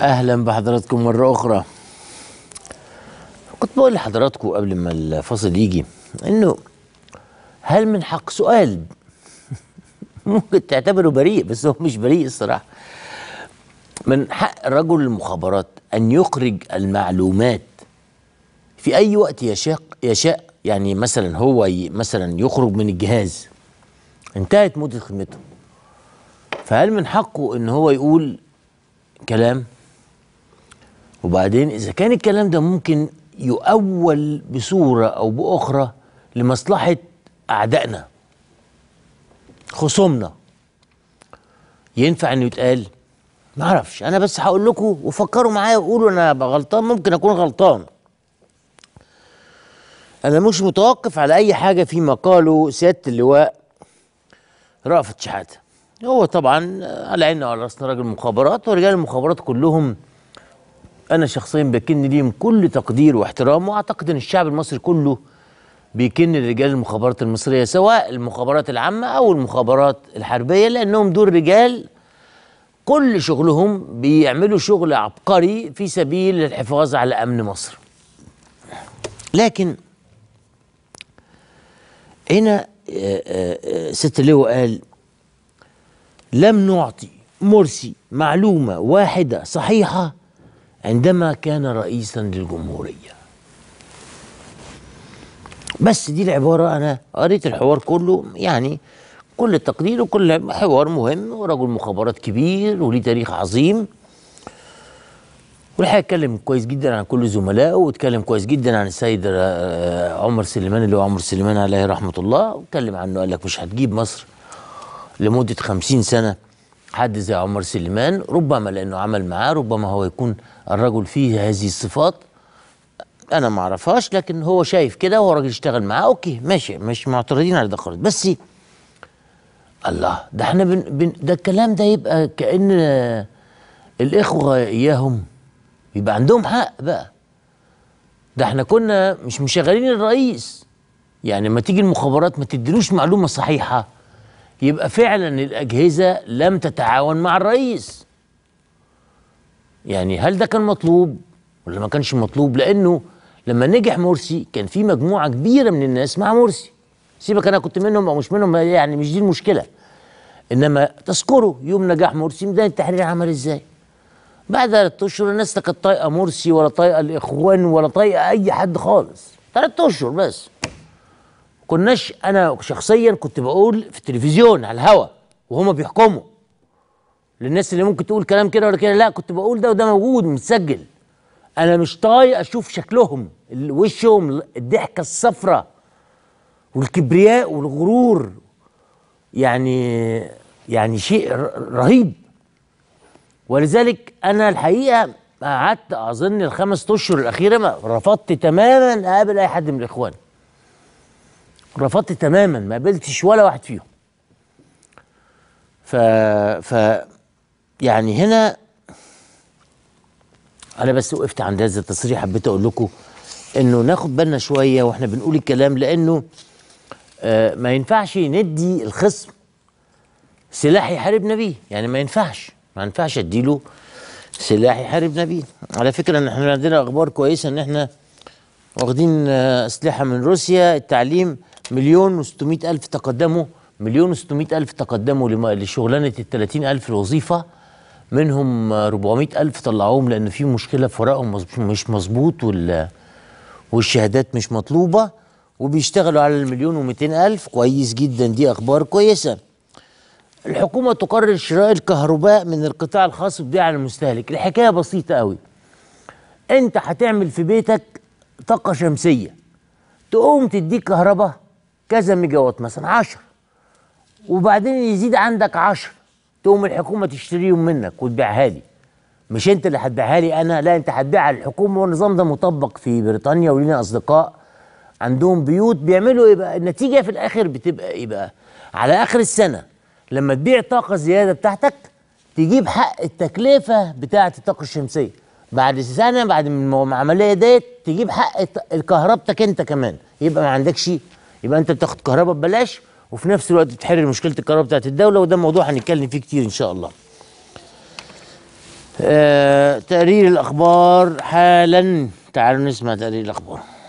اهلا بحضراتكم مره اخرى كنت بقول لحضراتكم قبل ما الفاصل يجي انه هل من حق سؤال ممكن تعتبره بريء بس هو مش بريء الصراحه من حق رجل المخابرات ان يخرج المعلومات في اي وقت يشاء يشاء يعني مثلا هو مثلا يخرج من الجهاز انتهت مده خدمته فهل من حقه ان هو يقول كلام وبعدين إذا كان الكلام ده ممكن يؤول بصورة أو بأخرى لمصلحة أعدائنا خصومنا ينفع انه يتقال ما اعرفش انا بس هقول لكم وفكروا معايا وقولوا انا غلطان ممكن اكون غلطان انا مش متوقف على اي حاجه فيما قاله سياده اللواء رأفت شحاته هو طبعا على عيننا وعلى راسنا راجل مخابرات ورجال المخابرات كلهم انا شخصيا بكن ليهم كل تقدير واحترام واعتقد ان الشعب المصري كله بيكن لرجال المخابرات المصريه سواء المخابرات العامه او المخابرات الحربيه لانهم دول رجال كل شغلهم بيعملوا شغل عبقري في سبيل الحفاظ على امن مصر لكن هنا آه، آه، ست اللواء قال لم نعطي مرسي معلومه واحده صحيحه عندما كان رئيسا للجمهورية بس دي العبارة أنا قريت الحوار كله يعني كل التقدير وكل حوار مهم ورجل مخابرات كبير وليه تاريخ عظيم والحقيقه اتكلم كويس جدا عن كل زملائه واتكلم كويس جدا عن السيد آه، عمر سليمان اللي هو عمر سليمان عليه رحمه الله واتكلم عنه قال لك مش هتجيب مصر لمده 50 سنه حد زي عمر سليمان ربما لانه عمل معاه ربما هو يكون الرجل فيه هذه الصفات انا ما اعرفهاش لكن هو شايف كده هو راجل اشتغل معاه اوكي ماشي مش معترضين على ده خالص بس الله ده احنا بن بن ده الكلام ده يبقى كان الاخوه اياهم يبقى عندهم حق بقى ده احنا كنا مش مشغلين الرئيس يعني لما تيجي المخابرات ما تديلوش معلومه صحيحه يبقى فعلا الأجهزة لم تتعاون مع الرئيس يعني هل ده كان مطلوب ولا ما كانش مطلوب لأنه لما نجح مرسي كان في مجموعة كبيرة من الناس مع مرسي سيبك أنا كنت منهم أو مش منهم يعني مش دي المشكلة إنما تذكروا يوم نجاح مرسي ميدان التحرير عمل إزاي بعد ثلاث اشهر الناس كانت طايقه مرسي ولا طايقه الاخوان ولا طايقه اي حد خالص ثلاث اشهر بس كناش انا شخصيا كنت بقول في التلفزيون على الهوا وهما بيحكموا للناس اللي ممكن تقول كلام كده ولا كده لا كنت بقول ده وده موجود متسجل انا مش طايق اشوف شكلهم وشهم الضحكه الصفراء والكبرياء والغرور يعني يعني شيء رهيب ولذلك انا الحقيقه قعدت اظن الخمس اشهر الاخيره رفضت تماما اقابل اي حد من الاخوان رفضت تماما ما قابلتش ولا واحد فيهم ف ف يعني هنا انا بس وقفت عند هذا التصريح حبيت اقول لكم انه ناخد بالنا شويه واحنا بنقول الكلام لانه آه، ما ينفعش ندي الخصم سلاح يحاربنا بيه يعني ما ينفعش ما ينفعش اديله سلاح يحاربنا بيه على فكره ان احنا عندنا اخبار كويسه ان احنا واخدين آه، اسلحه من روسيا التعليم مليون و600 الف تقدموا مليون و600 الف تقدموا لشغلانه ال الف الوظيفه منهم 400 الف طلعوهم لان في مشكله في ورقهم مش مظبوط وال والشهادات مش مطلوبه وبيشتغلوا على المليون و200 الف كويس جدا دي اخبار كويسه الحكومه تقرر شراء الكهرباء من القطاع الخاص وبيعها المستهلك الحكايه بسيطه قوي انت هتعمل في بيتك طاقه شمسيه تقوم تديك كهرباء كذا ميجا وات مثلا 10 وبعدين يزيد عندك 10 تقوم الحكومه تشتريهم منك وتبيعها لي مش انت اللي هتبيعها لي انا لا انت هتبيعها للحكومه والنظام ده مطبق في بريطانيا ولينا اصدقاء عندهم بيوت بيعملوا إيه بقى؟ النتيجه في الاخر بتبقى إيه بقى؟ على اخر السنه لما تبيع الطاقه الزياده بتاعتك تجيب حق التكلفه بتاعه الطاقه الشمسيه بعد سنه بعد العمليه ديت تجيب حق كهربتك انت كمان يبقى ما عندكش يبقى انت بتاخد كهرباء ببلاش وفي نفس الوقت تحرر مشكله الكهرباء بتاعت الدوله وده موضوع هنتكلم فيه كتير ان شاء الله. آه تقرير الاخبار حالا تعالوا نسمع تقرير الاخبار.